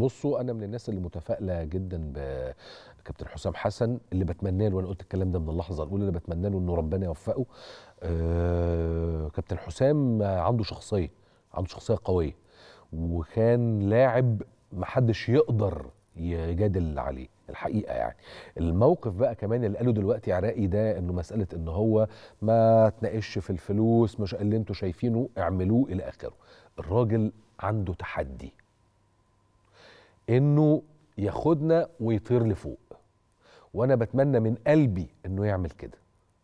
بصوا انا من الناس اللي متفائله جدا بكابتن حسام حسن اللي بتمنى له وانا قلت الكلام ده من اللحظه الاولى اللي بتمنى له انه ربنا يوفقه آه، كابتن حسام عنده شخصيه عنده شخصيه قويه وكان لاعب محدش يقدر يجادل عليه الحقيقه يعني الموقف بقى كمان اللي قاله دلوقتي عراقي ده انه مساله ان هو ما تناقش في الفلوس مش اللي انتوا شايفينه اعملوه الى اخره الراجل عنده تحدي انه ياخدنا ويطير لفوق وانا بتمنى من قلبي انه يعمل كده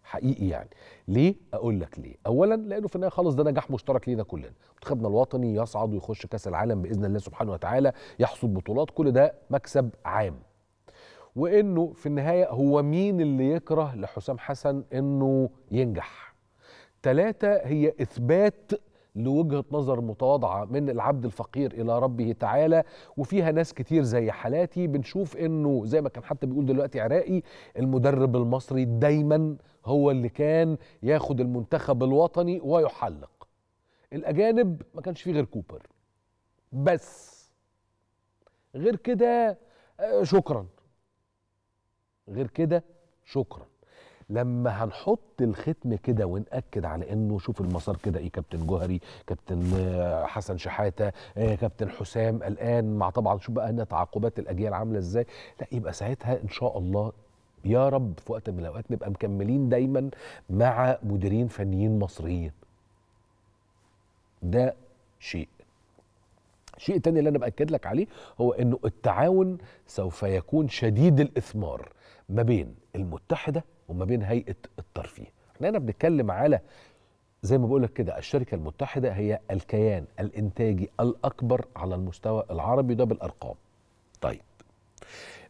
حقيقي يعني ليه اقول لك ليه اولا لانه في النهايه خالص ده نجاح مشترك لينا كلنا منتخبنا الوطني يصعد ويخش كاس العالم باذن الله سبحانه وتعالى يحصد بطولات كل ده مكسب عام وانه في النهايه هو مين اللي يكره لحسام حسن انه ينجح ثلاثة هي إثبات لوجهه نظر متواضعه من العبد الفقير الى ربه تعالى وفيها ناس كتير زي حالاتي بنشوف انه زي ما كان حتى بيقول دلوقتي عراقي المدرب المصري دايما هو اللي كان ياخد المنتخب الوطني ويحلق الاجانب ما كانش فيه غير كوبر بس غير كده آه، شكرا غير كده شكرا لما هنحط الختم كده ونأكد على انه شوف المسار كده ايه كابتن جوهري كابتن آه، حسن شحاته آه، كابتن حسام الان مع طبعا شوف بقى هنا تعاقبات الاجيال عامله ازاي لا يبقى ساعتها ان شاء الله يا رب في وقت من الاوقات نبقى مكملين دايما مع مديرين فنيين مصريين ده شيء الشيء الثاني اللي انا باكد لك عليه هو انه التعاون سوف يكون شديد الاثمار ما بين المتحده وما بين هيئه الترفيه احنا هنا بنتكلم على زي ما بقول لك كده الشركة المتحدة هي الكيان الإنتاجي الأكبر على المستوى العربي ده بالأرقام طيب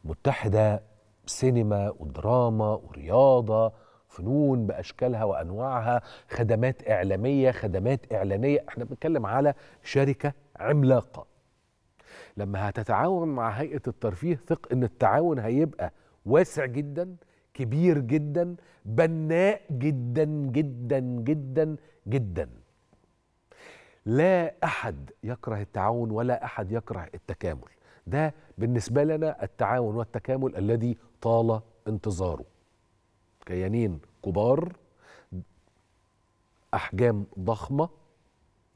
متحدة سينما ودراما ورياضة فنون بأشكالها وأنواعها خدمات إعلامية خدمات إعلانية احنا بنتكلم على شركة عملاقة لما هتتعاون مع هيئة الترفيه ثق ان التعاون هيبقى واسع جدا كبير جدا بناء جدا جدا جدا جدا لا احد يكره التعاون ولا احد يكره التكامل ده بالنسبه لنا التعاون والتكامل الذي طال انتظاره كيانين كبار احجام ضخمه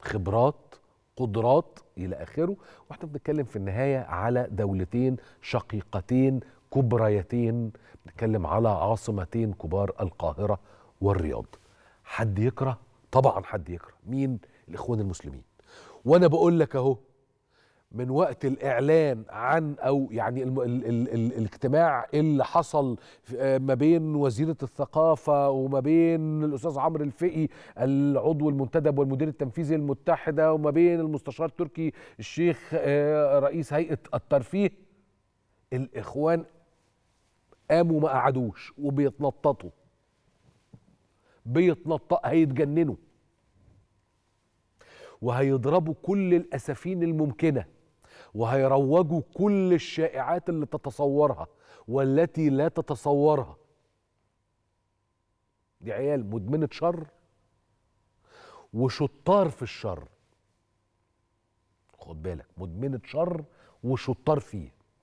خبرات قدرات الى اخره واحنا بنتكلم في النهايه على دولتين شقيقتين كبريتين بنتكلم على عاصمتين كبار القاهرة والرياض حد يكره طبعا حد يكره مين الإخوان المسلمين وأنا بقول لك أهو من وقت الإعلان عن أو يعني الـ الـ الـ الـ الاجتماع اللي حصل آه، ما بين وزيرة الثقافة وما بين الأستاذ عمرو الفقي العضو المنتدب والمدير التنفيذي المتحدة وما بين المستشار تركي الشيخ آه، رئيس هيئة الترفيه الإخوان قاموا ما قعدوش وبيتنططوا بيتنطط هيتجننوا وهيضربوا كل الاسفين الممكنه وهيروجوا كل الشائعات اللي تتصورها والتي لا تتصورها دي عيال مدمنه شر وشطار في الشر خد بالك مدمنه شر وشطار فيه